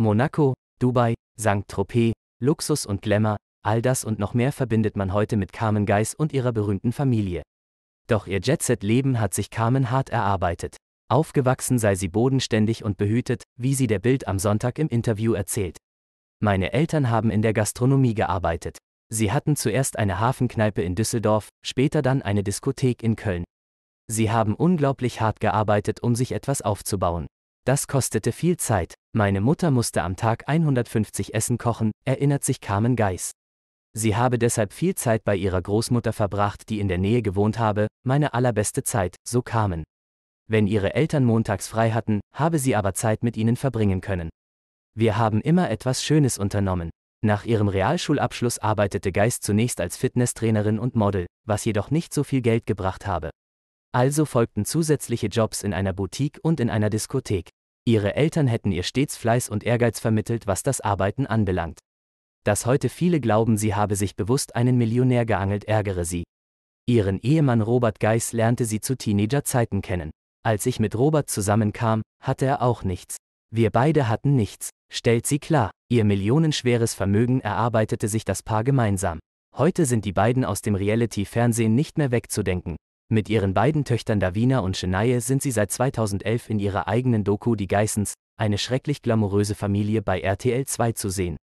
Monaco, Dubai, St. tropez Luxus und Glamour, all das und noch mehr verbindet man heute mit Carmen Geis und ihrer berühmten Familie. Doch ihr Jetset-Leben hat sich Carmen hart erarbeitet. Aufgewachsen sei sie bodenständig und behütet, wie sie der Bild am Sonntag im Interview erzählt. Meine Eltern haben in der Gastronomie gearbeitet. Sie hatten zuerst eine Hafenkneipe in Düsseldorf, später dann eine Diskothek in Köln. Sie haben unglaublich hart gearbeitet, um sich etwas aufzubauen. Das kostete viel Zeit. Meine Mutter musste am Tag 150 Essen kochen, erinnert sich Carmen Geis. Sie habe deshalb viel Zeit bei ihrer Großmutter verbracht, die in der Nähe gewohnt habe, meine allerbeste Zeit, so Carmen. Wenn ihre Eltern montags frei hatten, habe sie aber Zeit mit ihnen verbringen können. Wir haben immer etwas Schönes unternommen. Nach ihrem Realschulabschluss arbeitete Geist zunächst als Fitnesstrainerin und Model, was jedoch nicht so viel Geld gebracht habe. Also folgten zusätzliche Jobs in einer Boutique und in einer Diskothek. Ihre Eltern hätten ihr stets Fleiß und Ehrgeiz vermittelt, was das Arbeiten anbelangt. Dass heute viele glauben, sie habe sich bewusst einen Millionär geangelt, ärgere sie. Ihren Ehemann Robert Geis lernte sie zu Teenagerzeiten kennen. Als ich mit Robert zusammenkam, hatte er auch nichts. Wir beide hatten nichts, stellt sie klar. Ihr millionenschweres Vermögen erarbeitete sich das Paar gemeinsam. Heute sind die beiden aus dem Reality-Fernsehen nicht mehr wegzudenken. Mit ihren beiden Töchtern Davina und Shania sind sie seit 2011 in ihrer eigenen Doku Die Geissens, eine schrecklich glamouröse Familie bei RTL 2 zu sehen.